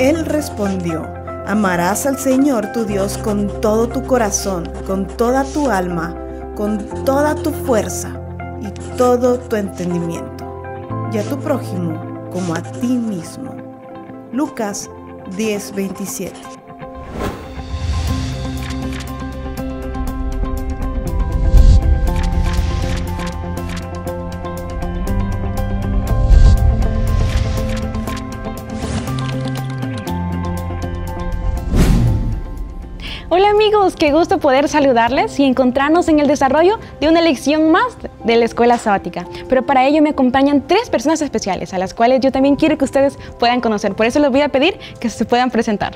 Él respondió, amarás al Señor tu Dios con todo tu corazón, con toda tu alma, con toda tu fuerza y todo tu entendimiento, y a tu prójimo como a ti mismo. Lucas 10:27 amigos, qué gusto poder saludarles y encontrarnos en el desarrollo de una lección más de la escuela sabática. Pero para ello me acompañan tres personas especiales a las cuales yo también quiero que ustedes puedan conocer. Por eso les voy a pedir que se puedan presentar.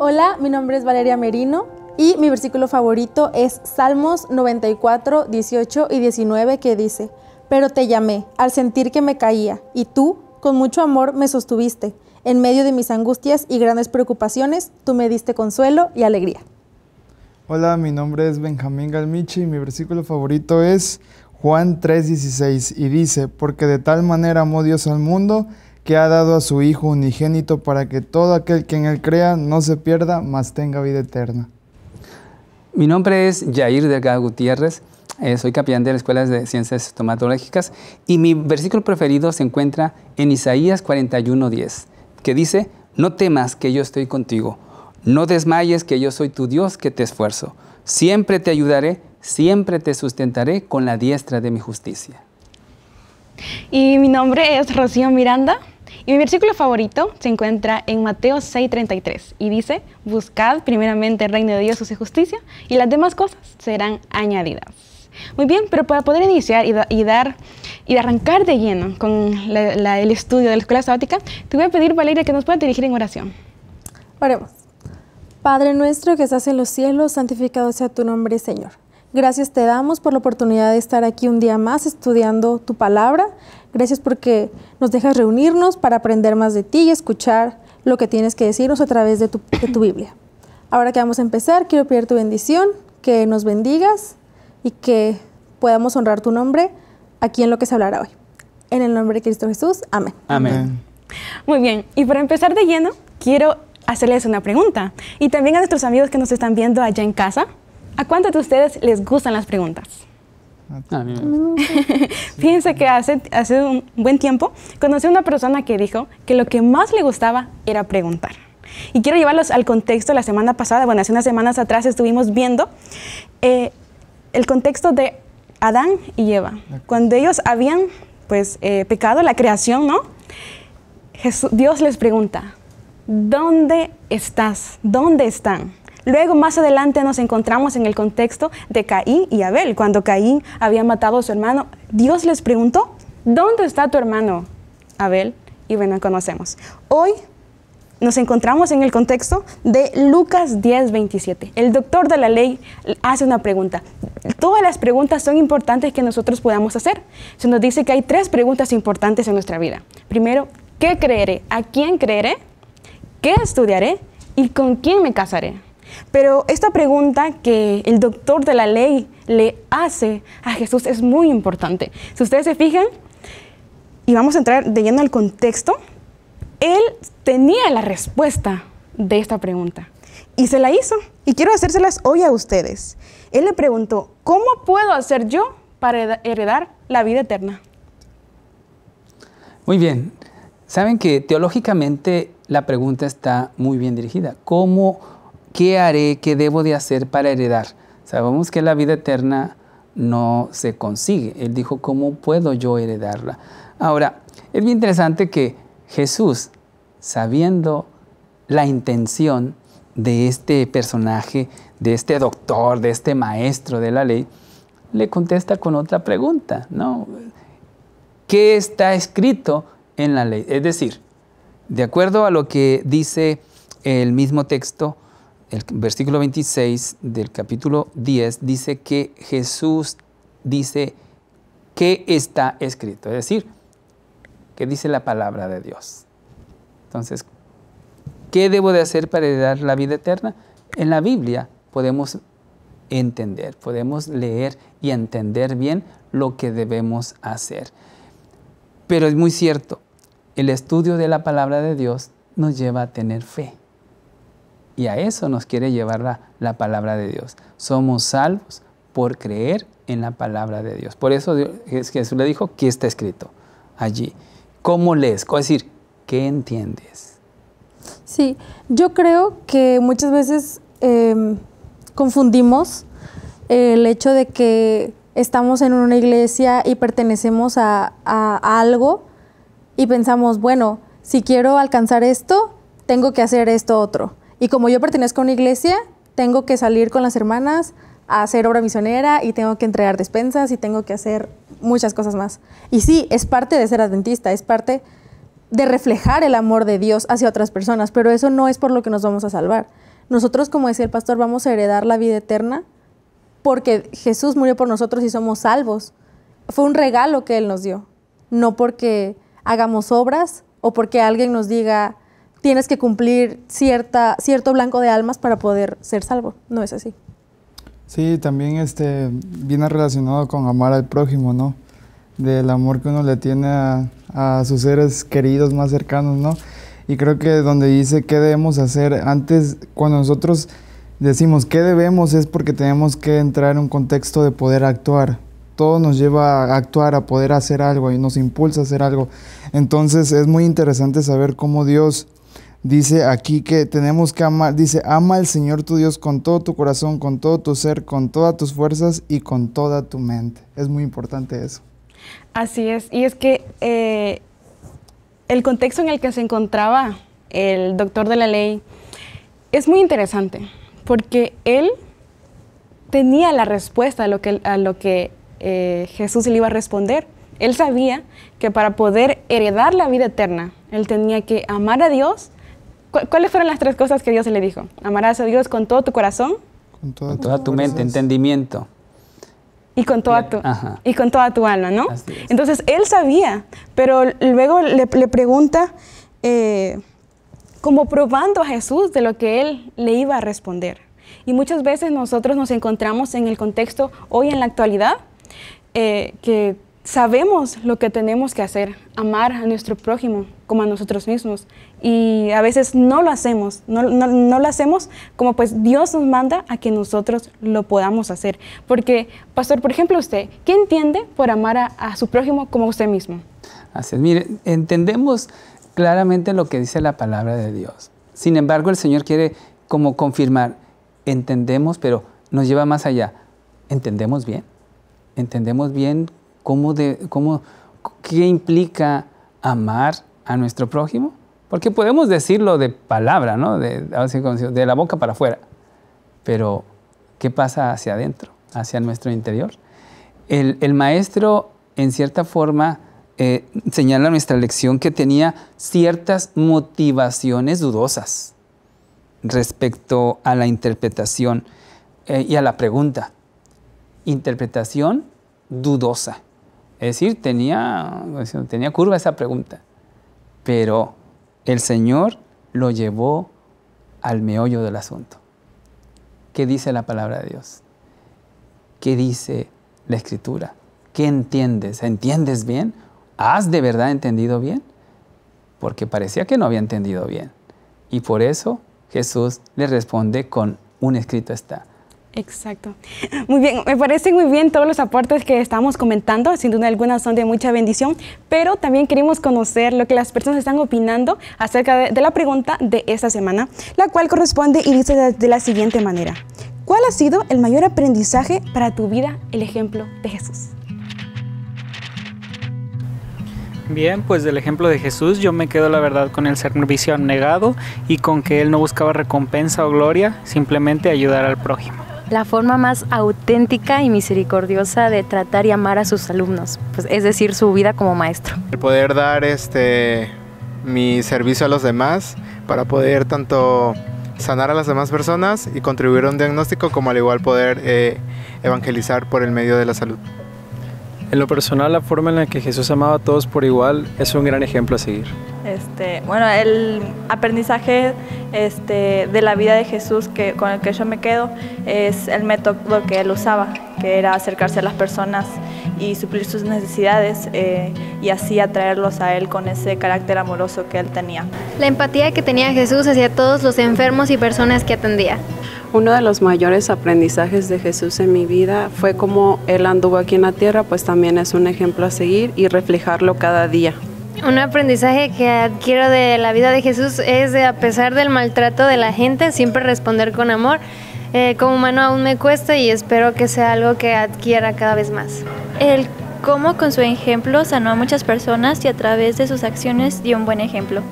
Hola, mi nombre es Valeria Merino y mi versículo favorito es Salmos 94, 18 y 19 que dice, pero te llamé al sentir que me caía y tú con mucho amor me sostuviste. En medio de mis angustias y grandes preocupaciones, tú me diste consuelo y alegría. Hola, mi nombre es Benjamín Galmichi y mi versículo favorito es Juan 3:16 y dice, porque de tal manera amó Dios al mundo que ha dado a su Hijo unigénito para que todo aquel que en él crea no se pierda, mas tenga vida eterna. Mi nombre es Jair Delgado Gutiérrez, eh, soy capellán de la Escuela de Ciencias Estomatológicas y mi versículo preferido se encuentra en Isaías 41:10, que dice, no temas que yo estoy contigo no desmayes que yo soy tu Dios que te esfuerzo. Siempre te ayudaré, siempre te sustentaré con la diestra de mi justicia. Y mi nombre es Rocío Miranda y mi versículo favorito se encuentra en Mateo 6:33 y dice, buscad primeramente el reino de Dios y su justicia y las demás cosas serán añadidas. Muy bien, pero para poder iniciar y, dar y arrancar de lleno con el estudio de la escuela sabática, te voy a pedir, Valeria, que nos pueda dirigir en oración. Oremos. Padre nuestro que estás en los cielos, santificado sea tu nombre, Señor. Gracias te damos por la oportunidad de estar aquí un día más estudiando tu palabra. Gracias porque nos dejas reunirnos para aprender más de ti y escuchar lo que tienes que decirnos a través de tu, tu Biblia. Ahora que vamos a empezar, quiero pedir tu bendición, que nos bendigas y que podamos honrar tu nombre aquí en lo que se hablará hoy. En el nombre de Cristo Jesús, amén. Amén. Muy bien, y para empezar de lleno, quiero hacerles una pregunta. Y también a nuestros amigos que nos están viendo allá en casa, ¿a cuántos de ustedes les gustan las preguntas? piensa pues, Fíjense que hace, hace un buen tiempo conocí a una persona que dijo que lo que más le gustaba era preguntar. Y quiero llevarlos al contexto la semana pasada, bueno, hace unas semanas atrás estuvimos viendo eh, el contexto de Adán y Eva. Cuando ellos habían pues eh, pecado, la creación, ¿no? Dios les pregunta, ¿Dónde estás? ¿Dónde están? Luego más adelante nos encontramos en el contexto de Caín y Abel. Cuando Caín había matado a su hermano, Dios les preguntó, ¿dónde está tu hermano Abel? Y bueno, conocemos. Hoy nos encontramos en el contexto de Lucas 1027 El doctor de la ley hace una pregunta. Todas las preguntas son importantes que nosotros podamos hacer. Se nos dice que hay tres preguntas importantes en nuestra vida. Primero, ¿qué creeré? ¿A quién creeré? estudiaré? ¿Y con quién me casaré? Pero esta pregunta que el doctor de la ley le hace a Jesús es muy importante. Si ustedes se fijan, y vamos a entrar de lleno al contexto, él tenía la respuesta de esta pregunta y se la hizo. Y quiero hacérselas hoy a ustedes. Él le preguntó, ¿cómo puedo hacer yo para heredar la vida eterna? Muy bien. Saben que teológicamente la pregunta está muy bien dirigida. ¿Cómo, qué haré, qué debo de hacer para heredar? Sabemos que la vida eterna no se consigue. Él dijo, ¿cómo puedo yo heredarla? Ahora, es bien interesante que Jesús, sabiendo la intención de este personaje, de este doctor, de este maestro de la ley, le contesta con otra pregunta, ¿no? ¿Qué está escrito en la ley? Es decir, de acuerdo a lo que dice el mismo texto, el versículo 26 del capítulo 10 dice que Jesús dice que está escrito, es decir, que dice la palabra de Dios. Entonces, ¿qué debo de hacer para heredar la vida eterna? En la Biblia podemos entender, podemos leer y entender bien lo que debemos hacer. Pero es muy cierto, el estudio de la palabra de Dios nos lleva a tener fe. Y a eso nos quiere llevar la, palabra de Dios. Somos salvos por creer en la palabra de Dios. Por eso Jesús le dijo que está escrito allí. ¿Cómo lees? Es decir, ¿qué entiendes? Sí, yo creo que muchas veces em, confundimos el hecho de que estamos en una iglesia y pertenecemos a, a algo y pensamos, bueno, si quiero alcanzar esto, tengo que hacer esto otro. Y como yo pertenezco a una iglesia, tengo que salir con las hermanas a hacer obra misionera y tengo que entregar despensas y tengo que hacer muchas cosas más. Y sí, es parte de ser adventista, es parte de reflejar el amor de Dios hacia otras personas, pero eso no es por lo que nos vamos a salvar. Nosotros, como decía el pastor, vamos a heredar la vida eterna porque Jesús murió por nosotros y somos salvos. Fue un regalo que Él nos dio, no porque hagamos obras o porque alguien nos diga, tienes que cumplir cierta, cierto blanco de almas para poder ser salvo. No es así. Sí, también este, viene relacionado con amar al prójimo, ¿no? Del amor que uno le tiene a, a sus seres queridos más cercanos, ¿no? Y creo que donde dice qué debemos hacer, antes cuando nosotros decimos qué debemos es porque tenemos que entrar en un contexto de poder actuar, todo nos lleva a actuar, a poder hacer algo y nos impulsa a hacer algo. Entonces es muy interesante saber cómo Dios dice aquí que tenemos que amar, dice, ama al Señor tu Dios con todo tu corazón, con todo tu ser, con todas tus fuerzas y con toda tu mente. Es muy importante eso. Así es, y es que eh, el contexto en el que se encontraba el doctor de la ley es muy interesante, porque él tenía la respuesta a lo que, a lo que eh, Jesús le iba a responder. Él sabía que para poder heredar la vida eterna, él tenía que amar a Dios. ¿Cuáles fueron las tres cosas que Dios le dijo? Amarás a Dios con todo tu corazón. Con toda, tu, mente, entendimiento. Y con toda tu, y con toda tu alma, ¿no? Entonces, él sabía, pero luego le, pregunta, eh, como probando a Jesús de lo que él le iba a responder. Y muchas veces nosotros nos encontramos en el contexto hoy en la actualidad eh, que sabemos lo que tenemos que hacer, amar a nuestro prójimo como a nosotros mismos. Y a veces no lo hacemos, no, lo hacemos como pues Dios nos manda a que nosotros lo podamos hacer. Porque, pastor, por ejemplo, usted, ¿qué entiende por amar a, su prójimo como usted mismo? Así es, mire, entendemos claramente lo que dice la palabra de Dios. Sin embargo, el Señor quiere como confirmar, entendemos, pero nos lleva más allá. ¿Entendemos bien? entendemos bien cómo, qué implica amar a nuestro prójimo? Porque podemos decirlo de palabra, De, la boca para afuera. Pero, ¿qué pasa hacia adentro, hacia nuestro interior? El, maestro, en cierta forma, eh, señala nuestra lección que tenía ciertas motivaciones dudosas respecto a la interpretación eh, y a la pregunta interpretación dudosa. Es decir, tenía, tenía curva esa pregunta. Pero el Señor lo llevó al meollo del asunto. ¿Qué dice la palabra de Dios? ¿Qué dice la Escritura? ¿Qué entiendes? ¿Entiendes bien? ¿Has de verdad entendido bien? Porque parecía que no había entendido bien. Y por eso Jesús le responde con un escrito está. Exacto. Muy bien, me parecen muy bien todos los aportes que estamos comentando, sin duda alguna son de mucha bendición, pero también queremos conocer lo que las personas están opinando acerca de, la pregunta de esta semana, la cual corresponde y dice de, de la siguiente manera. ¿Cuál ha sido el mayor aprendizaje para tu vida el ejemplo de Jesús? Bien, pues del ejemplo de Jesús yo me quedo la verdad con el servicio abnegado y con que él no buscaba recompensa o gloria, simplemente ayudar al prójimo la forma más auténtica y misericordiosa de tratar y amar a sus alumnos, pues, es decir, su vida como maestro. El poder dar este, mi servicio a los demás para poder tanto sanar a las demás personas y contribuir a un diagnóstico como al igual poder eh, evangelizar por el medio de la salud. En lo personal, la forma en la que Jesús amaba a todos por igual es un gran ejemplo a seguir. Este, bueno, el aprendizaje este, de la vida de Jesús que, con el que yo me quedo es el método que él usaba, que era acercarse a las personas y suplir sus necesidades eh, y así atraerlos a él con ese carácter amoroso que él tenía. La empatía que tenía Jesús hacia todos los enfermos y personas que atendía. Uno de los mayores aprendizajes de Jesús en mi vida fue cómo Él anduvo aquí en la tierra, pues también es un ejemplo a seguir y reflejarlo cada día. Un aprendizaje que adquiero de la vida de Jesús es de, a pesar del maltrato de la gente, siempre responder con amor. Eh, como humano aún me cuesta y espero que sea algo que adquiera cada vez más. El cómo con su ejemplo sanó a muchas personas y a través de sus acciones dio un buen ejemplo.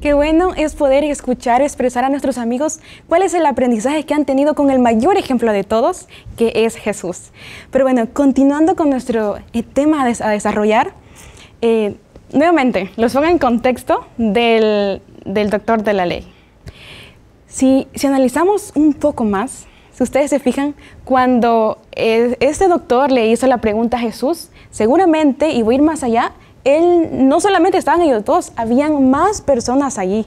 Qué bueno es poder escuchar, expresar a nuestros amigos cuál es el aprendizaje que han tenido con el mayor ejemplo de todos, que es Jesús. Pero bueno, continuando con nuestro eh, tema a desarrollar, eh, nuevamente, los pongo en contexto del, doctor de la ley. Si, analizamos un poco más, si ustedes se fijan, cuando eh, este doctor le hizo la pregunta a Jesús, seguramente, y voy a ir más allá, él no solamente estaban ellos dos, habían más personas allí.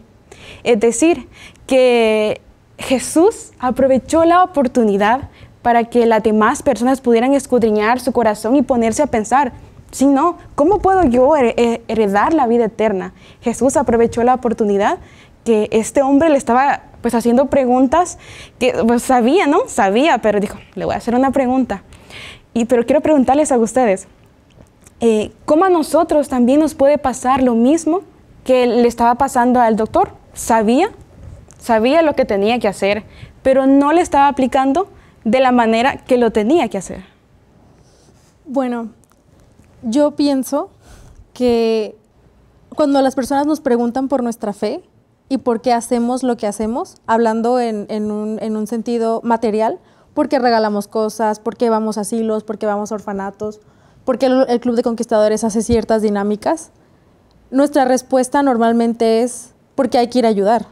Es decir, que Jesús aprovechó la oportunidad para que las demás personas pudieran escudriñar su corazón y ponerse a pensar, si no, ¿cómo puedo yo eh, heredar la vida eterna? Jesús aprovechó la oportunidad que este hombre le estaba pues haciendo preguntas que pues, sabía, ¿no? Sabía, pero dijo, le voy a hacer una pregunta. Y pero quiero preguntarles a ustedes, eh, ¿cómo a nosotros también nos puede pasar lo mismo que le estaba pasando al doctor? Sabía, sabía lo que tenía que hacer, pero no le estaba aplicando de la manera que lo tenía que hacer. Bueno, yo pienso que cuando las personas nos preguntan por nuestra fe y por qué hacemos lo que hacemos, hablando en, un, sentido material, porque regalamos cosas, porque vamos a asilos, porque vamos a orfanatos, porque el, Club de Conquistadores hace ciertas dinámicas, nuestra respuesta normalmente es porque hay que ir a ayudar.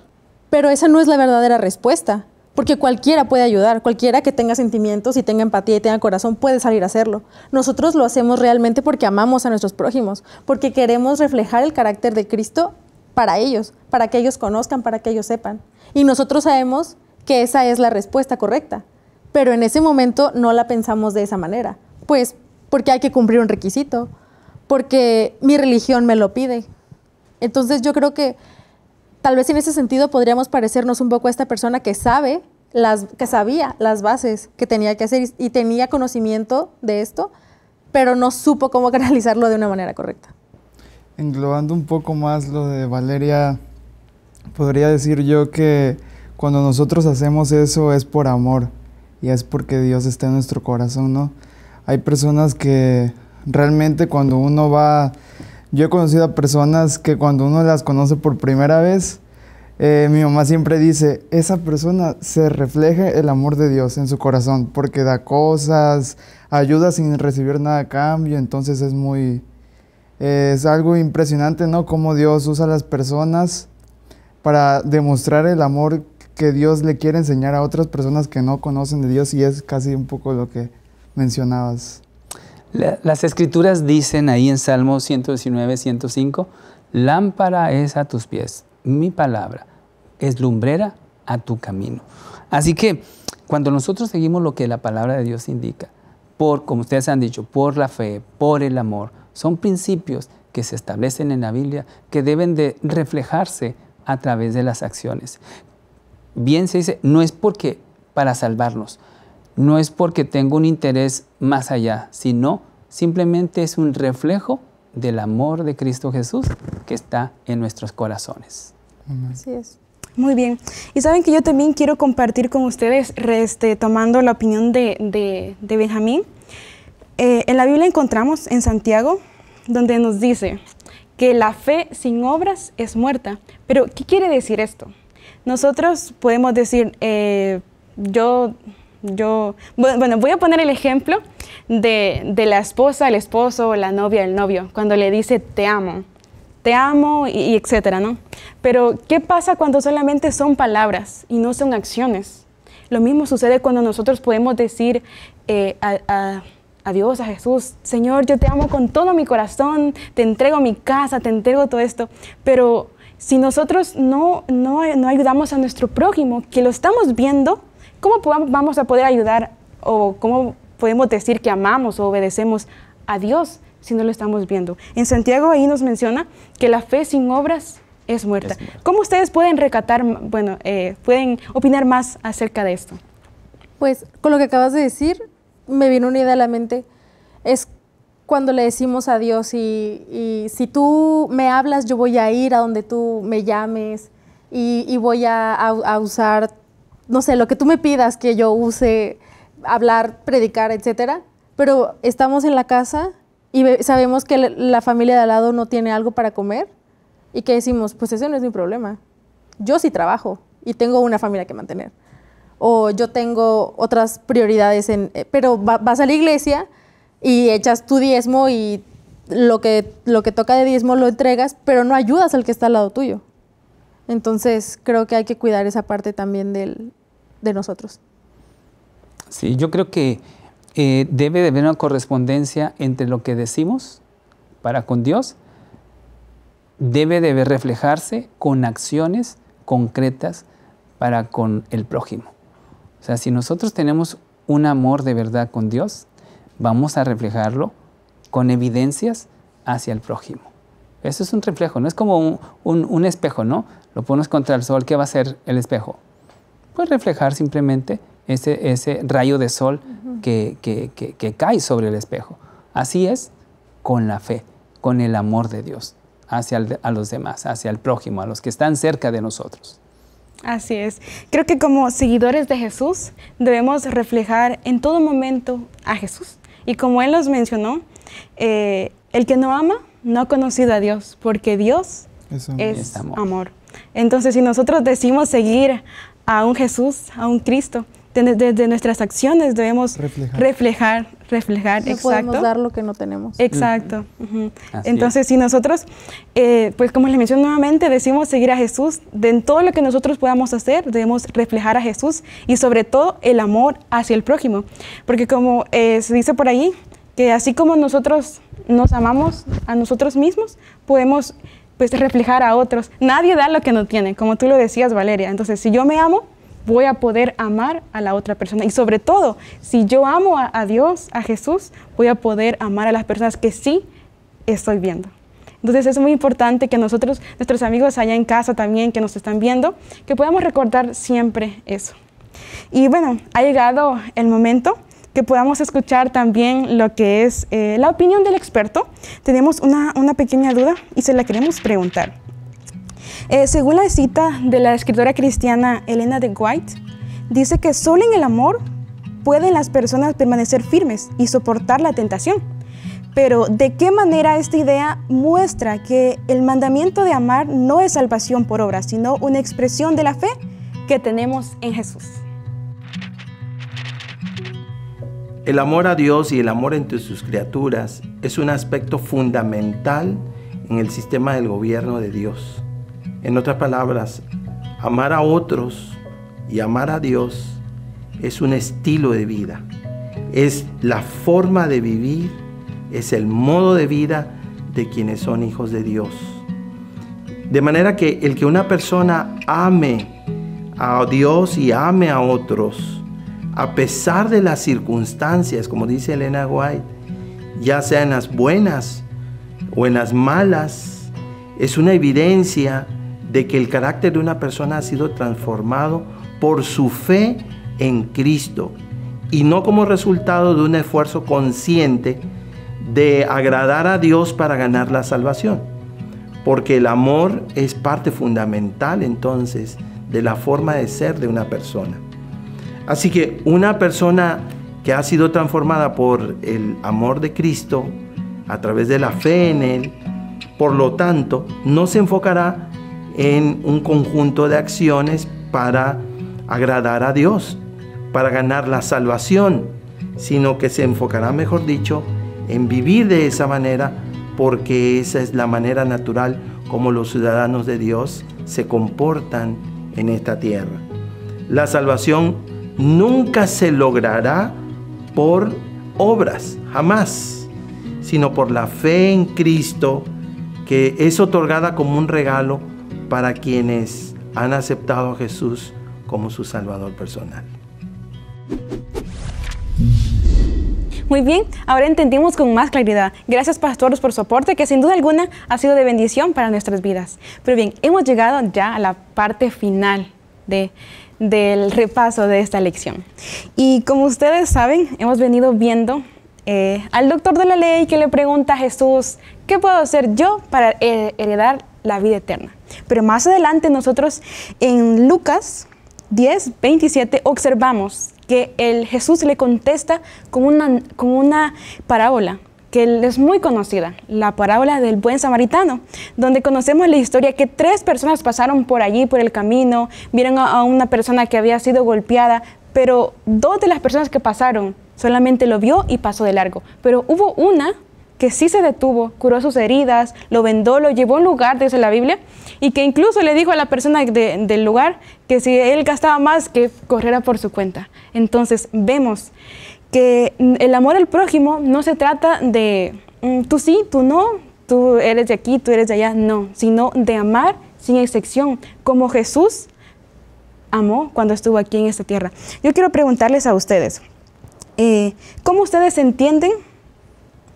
Pero esa no es la verdadera respuesta, porque cualquiera puede ayudar, cualquiera que tenga sentimientos y tenga empatía y tenga corazón puede salir a hacerlo. Nosotros lo hacemos realmente porque amamos a nuestros prójimos, porque queremos reflejar el carácter de Cristo para ellos, para que ellos conozcan, para que ellos sepan. Y nosotros sabemos que esa es la respuesta correcta, pero en ese momento no la pensamos de esa manera, pues porque hay que cumplir un requisito, porque mi religión me lo pide. Entonces yo creo que tal vez en ese sentido podríamos parecernos un poco a esta persona que sabe las que sabía las bases que tenía que hacer y, y tenía conocimiento de esto, pero no supo cómo canalizarlo de una manera correcta. Englobando un poco más lo de Valeria, podría decir yo que cuando nosotros hacemos eso es por amor y es porque Dios está en nuestro corazón, ¿no? Hay personas que realmente cuando uno va, yo he conocido a personas que cuando uno las conoce por primera vez, eh, mi mamá siempre dice, esa persona se refleje el amor de Dios en su corazón, porque da cosas, ayuda sin recibir nada a cambio, entonces es muy, es algo impresionante, ¿no? Cómo Dios usa a las personas para demostrar el amor que Dios le quiere enseñar a otras personas que no conocen de Dios y es casi un poco lo que mencionabas. las escrituras dicen ahí en Salmo 119, 105, lámpara es a tus pies, mi palabra es lumbrera a tu camino. Así que cuando nosotros seguimos lo que la palabra de Dios indica, por, como ustedes han dicho, por la fe, por el amor, son principios que se establecen en la Biblia que deben de reflejarse a través de las acciones. Bien se dice, no es porque para salvarnos, no es porque tengo un interés más allá, sino simplemente es un reflejo del amor de Cristo Jesús que está en nuestros corazones. Así es. Muy bien. Y saben que yo también quiero compartir con ustedes, este, tomando la opinión de, de, Benjamín. Eh, en la Biblia encontramos en Santiago, donde nos dice que la fe sin obras es muerta. Pero, ¿qué quiere decir esto? Nosotros podemos decir, eh, yo yo, bueno, voy a poner el ejemplo de, la esposa, el esposo, la novia, el novio, cuando le dice te amo, te amo y, etcétera, ¿no? Pero, ¿qué pasa cuando solamente son palabras y no son acciones? Lo mismo sucede cuando nosotros podemos decir eh, a, Dios, a Jesús, Señor, yo te amo con todo mi corazón, te entrego mi casa, te entrego todo esto, pero si nosotros no, no ayudamos a nuestro prójimo, que lo estamos viendo, ¿Cómo vamos a poder ayudar o cómo podemos decir que amamos o obedecemos a Dios si no lo estamos viendo? En Santiago ahí nos menciona que la fe sin obras es muerta. ¿Cómo ustedes pueden recatar, bueno, eh, pueden opinar más acerca de esto? Pues con lo que acabas de decir, me vino una idea a la mente. Es cuando le decimos a Dios y, si tú me hablas, yo voy a ir a donde tú me llames y, voy a, a, a, usar no sé, lo que tú me pidas que yo use, hablar, predicar, etcétera, pero estamos en la casa y sabemos que la familia de al lado no tiene algo para comer y que decimos, pues ese no es mi problema. Yo sí trabajo y tengo una familia que mantener. O yo tengo otras prioridades, en, eh, pero vas a la iglesia y echas tu diezmo y lo que, lo que toca de diezmo lo entregas, pero no ayudas al que está al lado tuyo. Entonces creo que hay que cuidar esa parte también del, de nosotros. Sí, yo creo que eh, debe de haber una correspondencia entre lo que decimos para con Dios, debe de reflejarse con acciones concretas para con el prójimo. O sea, si nosotros tenemos un amor de verdad con Dios, vamos a reflejarlo con evidencias hacia el prójimo. Eso es un reflejo, no es como un, un espejo, ¿no? Lo pones contra el sol, ¿qué va a ser el espejo? pues reflejar simplemente ese, ese rayo de sol que, cae sobre el espejo. Así es con la fe, con el amor de Dios hacia a los demás, hacia el prójimo, a los que están cerca de nosotros. Así es. Creo que como seguidores de Jesús debemos reflejar en todo momento a Jesús. Y como Él nos mencionó, eh, el que no ama no ha conocido a Dios, porque Dios es, amor. Entonces, si nosotros decimos seguir a un Jesús, a un Cristo. Desde, nuestras acciones debemos reflejar, reflejar, no exacto. podemos dar lo que no tenemos. Exacto. Mm. Entonces, si nosotros, eh, pues como les menciono nuevamente, decimos seguir a Jesús, de en todo lo que nosotros podamos hacer, debemos reflejar a Jesús y sobre todo el amor hacia el prójimo. Porque como eh, se dice por ahí, que así como nosotros nos amamos a nosotros mismos, podemos pues reflejar a otros. Nadie da lo que no tiene, como tú lo decías, Valeria. Entonces, si yo me amo, voy a poder amar a la otra persona. Y sobre todo, si yo amo a, a Dios, a Jesús, voy a poder amar a las personas que sí estoy viendo. Entonces es muy importante que nosotros, nuestros amigos allá en casa también que nos están viendo, que podamos recordar siempre eso. Y bueno, ha llegado el momento que podamos escuchar también lo que es eh, la opinión del experto. Tenemos una, pequeña duda y se la queremos preguntar. Eh, según la cita de la escritora cristiana Elena de White, dice que solo en el amor pueden las personas permanecer firmes y soportar la tentación. Pero ¿de qué manera esta idea muestra que el mandamiento de amar no es salvación por obra, sino una expresión de la fe que tenemos en Jesús? El amor a Dios y el amor entre sus criaturas es un aspecto fundamental en el sistema del gobierno de Dios. En otras palabras, amar a otros y amar a Dios es un estilo de vida, es la forma de vivir, es el modo de vida de quienes son hijos de Dios. De manera que el que una persona ame a Dios y ame a otros, a pesar de las circunstancias, como dice Elena White, ya sea en las buenas o en las malas, es una evidencia de que el carácter de una persona ha sido transformado por su fe en Cristo y no como resultado de un esfuerzo consciente de agradar a Dios para ganar la salvación. Porque el amor es parte fundamental entonces de la forma de ser de una persona. Así que una persona que ha sido transformada por el amor de Cristo, a través de la fe en Él, por lo tanto, no se enfocará en un conjunto de acciones para agradar a Dios, para ganar la salvación, sino que se enfocará, mejor dicho, en vivir de esa manera, porque esa es la manera natural como los ciudadanos de Dios se comportan en esta tierra. La salvación nunca se logrará por obras, jamás, sino por la fe en Cristo que es otorgada como un regalo para quienes han aceptado a Jesús como su Salvador personal. Muy bien, ahora entendimos con más claridad. Gracias pastores por su aporte que sin duda alguna ha sido de bendición para nuestras vidas. Pero bien, hemos llegado ya a la parte final de del repaso de esta lección. Y como ustedes saben, hemos venido viendo eh, al doctor de la ley que le pregunta a Jesús, ¿qué puedo hacer yo para eh, heredar la vida eterna? Pero más adelante nosotros en Lucas 10, 27 observamos que el Jesús le contesta con una, con una parábola, que es muy conocida, la parábola del buen samaritano, donde conocemos la historia que tres personas pasaron por allí, por el camino, vieron a, una persona que había sido golpeada, pero dos de las personas que pasaron solamente lo vio y pasó de largo. Pero hubo una que sí se detuvo, curó sus heridas, lo vendó, lo llevó a un lugar, dice la Biblia, y que incluso le dijo a la persona del lugar que si él gastaba más, que corriera por su cuenta. Entonces vemos que el amor al prójimo no se trata de mm, tú sí, tú no, tú eres de aquí, tú eres de allá, no, sino de amar sin excepción, como Jesús amó cuando estuvo aquí en esta tierra. Yo quiero preguntarles a ustedes, eh, ¿cómo ustedes entienden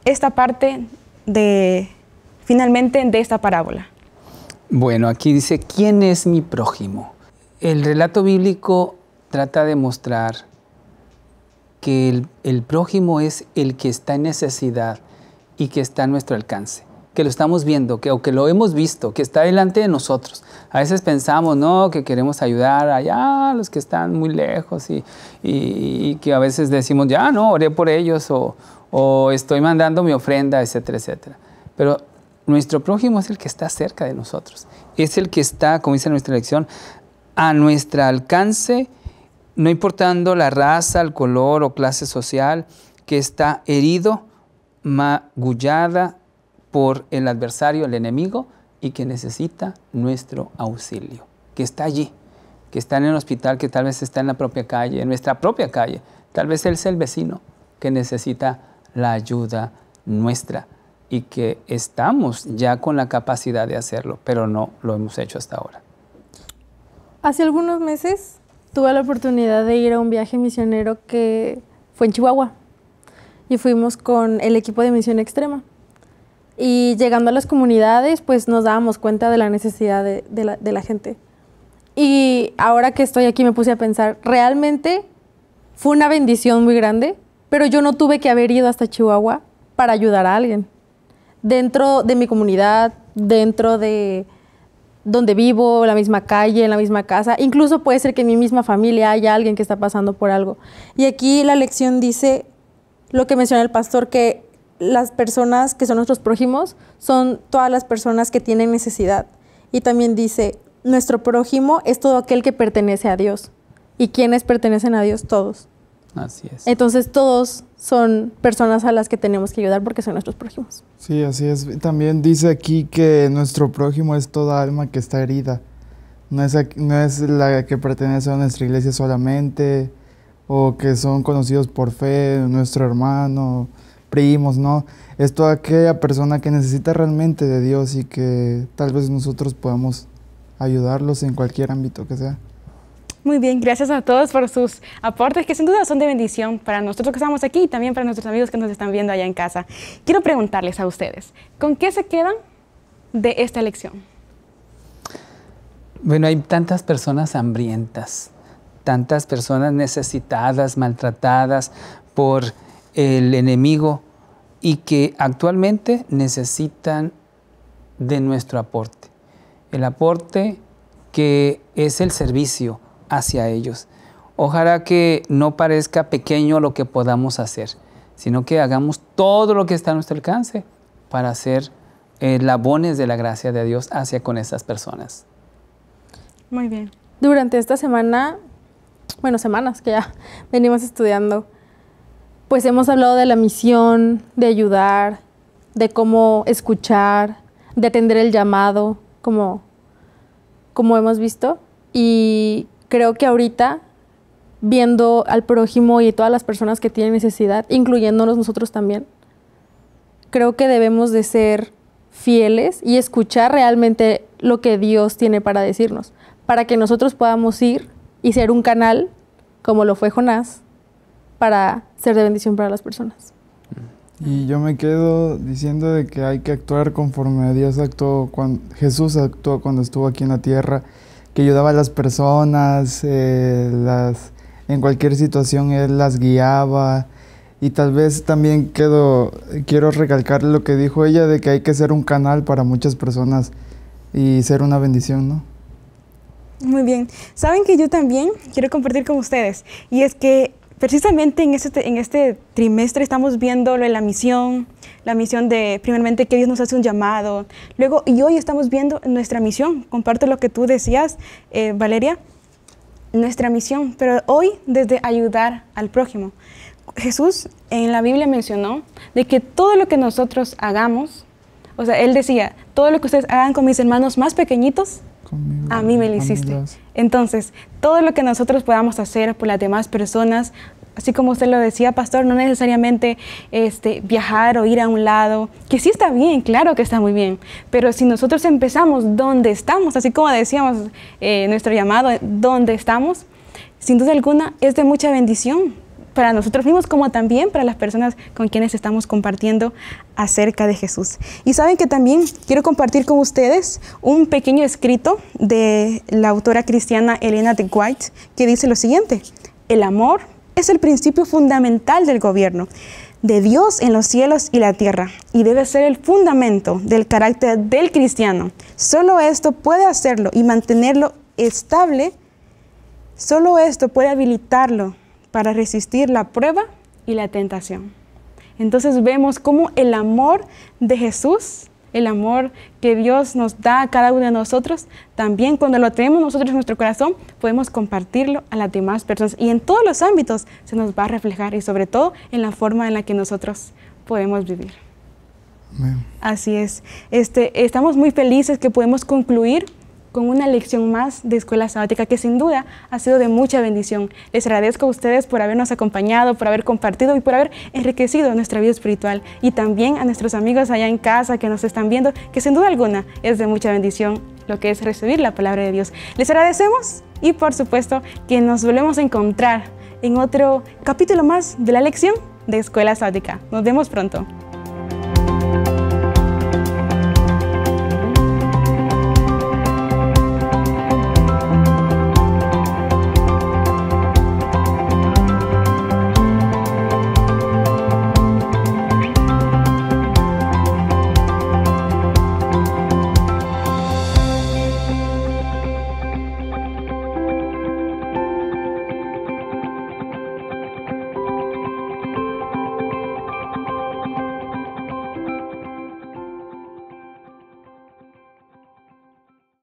esta parte de, finalmente, de esta parábola? Bueno, aquí dice, ¿quién es mi prójimo? El relato bíblico trata de mostrar que el, prójimo es el que está en necesidad y que está a nuestro alcance que lo estamos viendo, que, o que lo hemos visto, que está delante de nosotros. A veces pensamos, no, que queremos ayudar allá, a los que están muy lejos, y, y, y, que a veces decimos, ya, no, oré por ellos, o, o, estoy mandando mi ofrenda, etcétera, etcétera. Pero nuestro prójimo es el que está cerca de nosotros, es el que está, como dice nuestra lección, a nuestro alcance no importando la raza, el color o clase social, que está herido, magullada por el adversario, el enemigo, y que necesita nuestro auxilio, que está allí, que está en el hospital, que tal vez está en la propia calle, en nuestra propia calle, tal vez él sea el vecino que necesita la ayuda nuestra y que estamos ya con la capacidad de hacerlo, pero no lo hemos hecho hasta ahora. Hace algunos meses tuve la oportunidad de ir a un viaje misionero que fue en Chihuahua y fuimos con el equipo de Misión Extrema. Y llegando a las comunidades, pues nos dábamos cuenta de la necesidad de, de la gente. Y ahora que estoy aquí me puse a pensar, realmente fue una bendición muy grande, pero yo no tuve que haber ido hasta Chihuahua para ayudar a alguien. Dentro de mi comunidad, dentro de donde vivo, la misma calle, en la misma casa. Incluso puede ser que en mi misma familia haya alguien que está pasando por algo. Y aquí la lección dice lo que menciona el pastor, que las personas que son nuestros prójimos son todas las personas que tienen necesidad. Y también dice, nuestro prójimo es todo aquel que pertenece a Dios. ¿Y quienes pertenecen a Dios? Todos. Así es. Entonces todos son personas a las que tenemos que ayudar porque son nuestros prójimos. Sí, así es. También dice aquí que nuestro prójimo es toda alma que está herida. No es, no es la que pertenece a nuestra iglesia solamente, o que son conocidos por fe, nuestro hermano, primos, ¿no? Es toda aquella persona que necesita realmente de Dios y que tal vez nosotros podamos ayudarlos en cualquier ámbito que sea. Muy bien, gracias a todos por sus aportes, que sin duda son de bendición para nosotros que estamos aquí y también para nuestros amigos que nos están viendo allá en casa. Quiero preguntarles a ustedes, ¿con qué se quedan de esta elección? Bueno, hay tantas personas hambrientas, tantas personas necesitadas, maltratadas por el enemigo y que actualmente necesitan de nuestro aporte. El aporte que es el servicio, hacia ellos. Ojalá que no parezca pequeño lo que podamos hacer, sino que hagamos todo lo que está a nuestro alcance para hacer eh, labones de la gracia de Dios hacia con esas personas. Muy bien. Durante esta semana, bueno, semanas que ya venimos estudiando, pues hemos hablado de la misión, de ayudar, de cómo escuchar, de atender el llamado, como, como hemos visto. Y creo que ahorita, viendo al prójimo y todas las personas que tienen necesidad, incluyéndonos nosotros también, creo que debemos de ser fieles y escuchar realmente lo que Dios tiene para decirnos, para que nosotros podamos ir y ser un canal, como lo fue Jonás, para ser de bendición para las personas. Y yo me quedo diciendo de que hay que actuar conforme Dios actuó, cuando, Jesús actuó cuando estuvo aquí en la tierra que ayudaba a las personas, eh, las, en cualquier situación él las guiaba. Y tal vez también quedo, quiero recalcar lo que dijo ella de que hay que ser un canal para muchas personas y ser una bendición, ¿no? Muy bien. Saben que yo también quiero compartir con ustedes. Y es que precisamente en este, en este trimestre estamos viendo lo de la misión, la misión de, primeramente, que Dios nos hace un llamado. Luego, y hoy estamos viendo nuestra misión. Comparto lo que tú decías, eh, Valeria, nuestra misión, pero hoy desde ayudar al prójimo. Jesús en la Biblia mencionó de que todo lo que nosotros hagamos, o sea, él decía, todo lo que ustedes hagan con mis hermanos más pequeñitos, a mí me lo hiciste. Entonces, todo lo que nosotros podamos hacer por las demás personas, así como usted lo decía, pastor, no necesariamente este, viajar o ir a un lado, que sí está bien, claro que está muy bien, pero si nosotros empezamos donde estamos, así como decíamos eh, nuestro llamado, donde estamos, sin duda alguna es de mucha bendición para nosotros mismos como también para las personas con quienes estamos compartiendo acerca de Jesús. Y saben que también quiero compartir con ustedes un pequeño escrito de la autora cristiana Elena de White que dice lo siguiente, el amor es el principio fundamental del gobierno de Dios en los cielos y la tierra y debe ser el fundamento del carácter del cristiano. Solo esto puede hacerlo y mantenerlo estable, solo esto puede habilitarlo para resistir la prueba y la tentación. Entonces vemos cómo el amor de Jesús, el amor que Dios nos da a cada uno de nosotros, también cuando lo tenemos nosotros en nuestro corazón, podemos compartirlo a las demás personas. Y en todos los ámbitos se nos va a reflejar y sobre todo en la forma en la que nosotros podemos vivir. Así es. Este, estamos muy felices que podemos concluir con una lección más de Escuela Sabática que sin duda ha sido de mucha bendición. Les agradezco a ustedes por habernos acompañado, por haber compartido y por haber enriquecido nuestra vida espiritual y también a nuestros amigos allá en casa que nos están viendo, que sin duda alguna es de mucha bendición lo que es recibir la palabra de Dios. Les agradecemos y por supuesto que nos volvemos a encontrar en otro capítulo más de la lección de Escuela Sabática. Nos vemos pronto.